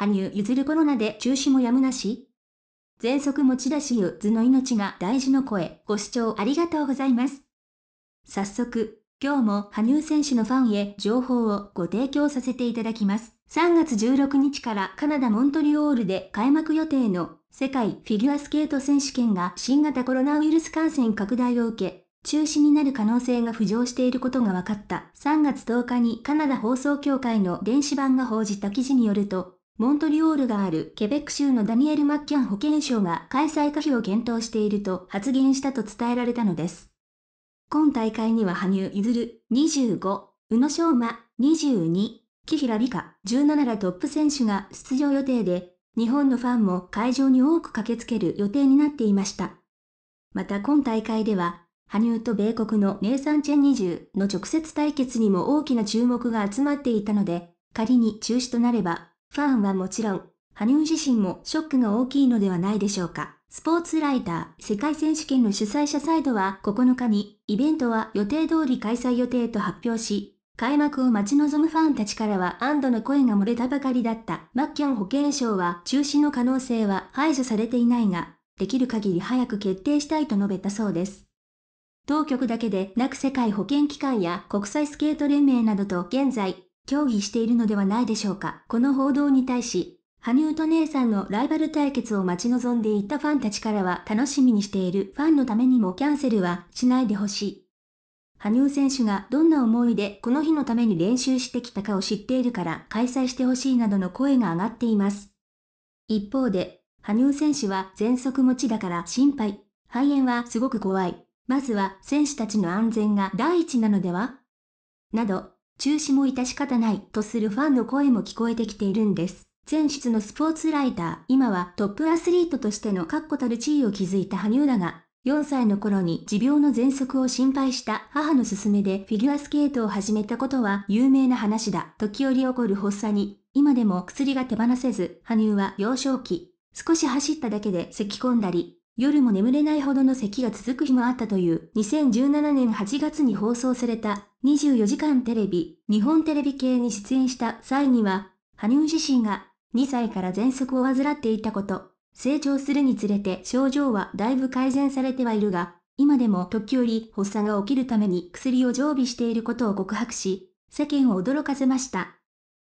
羽生譲るコロナで中止もやむなし全速持ち出しゆずの命が大事の声、ご視聴ありがとうございます。早速、今日も羽生選手のファンへ情報をご提供させていただきます。3月16日からカナダ・モントリオールで開幕予定の世界フィギュアスケート選手権が新型コロナウイルス感染拡大を受け、中止になる可能性が浮上していることが分かった。3月10日にカナダ放送協会の電子版が報じた記事によると、モントリオールがあるケベック州のダニエル・マッキャン保健省が開催可否を検討していると発言したと伝えられたのです。今大会には羽生結弦25、宇野昌磨22、木平理香17らトップ選手が出場予定で、日本のファンも会場に多く駆けつける予定になっていました。また今大会では、羽生と米国のネイサン・チェン20の直接対決にも大きな注目が集まっていたので、仮に中止となればファンはもちろん、羽生自身もショックが大きいのではないでしょうか。スポーツライター世界選手権の主催者サイドは9日にイベントは予定通り開催予定と発表し、開幕を待ち望むファンたちからは安堵の声が漏れたばかりだったマッキョン保健省は中止の可能性は排除されていないが、できる限り早く決定したいと述べたそうです。当局だけでなく世界保健機関や国際スケート連盟などと現在協議しているのではないでしょうか。この報道に対し、羽生と姉さんのライバル対決を待ち望んでいたファンたちからは楽しみにしているファンのためにもキャンセルはしないでほしい。羽生選手がどんな思いでこの日のために練習してきたかを知っているから開催してほしいなどの声が上がっています。一方で、羽生選手は全息持ちだから心配。肺炎はすごく怖い。まずは選手たちの安全が第一なのではなど、中止も致し方ないとするファンの声も聞こえてきているんです。前出のスポーツライター、今はトップアスリートとしての確固たる地位を築いた羽生だが、4歳の頃に持病の喘息を心配した母の勧めでフィギュアスケートを始めたことは有名な話だ。時折起こる発作に、今でも薬が手放せず、羽生は幼少期。少し走っただけで咳き込んだり、夜も眠れないほどの咳が続く日もあったという2017年8月に放送された24時間テレビ、日本テレビ系に出演した際には、羽生自身が2歳から喘息を患っていたこと、成長するにつれて症状はだいぶ改善されてはいるが、今でも時折発作が起きるために薬を常備していることを告白し、世間を驚かせました。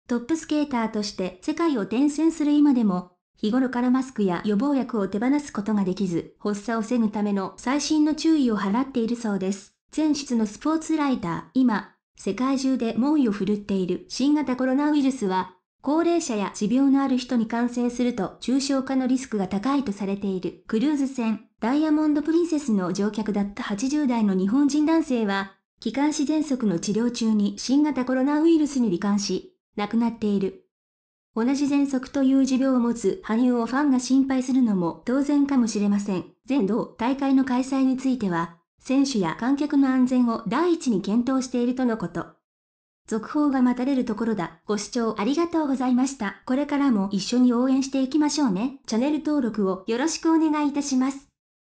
トップスケーターとして世界を転戦する今でも、日頃からマスクや予防薬を手放すことができず、発作を防ぐための最新の注意を払っているそうです。前室のスポーツライター、今、世界中で猛威を振るっている新型コロナウイルスは、高齢者や持病のある人に感染すると重症化のリスクが高いとされているクルーズ船ダイヤモンド・プリンセスの乗客だった80代の日本人男性は、気管支喘息の治療中に新型コロナウイルスに罹患し、亡くなっている。同じ喘息という持病を持つ羽生をファンが心配するのも当然かもしれません。全道大会の開催については、選手や観客の安全を第一に検討しているとのこと。続報が待たれるところだ。ご視聴ありがとうございました。これからも一緒に応援していきましょうね。チャンネル登録をよろしくお願いいたします。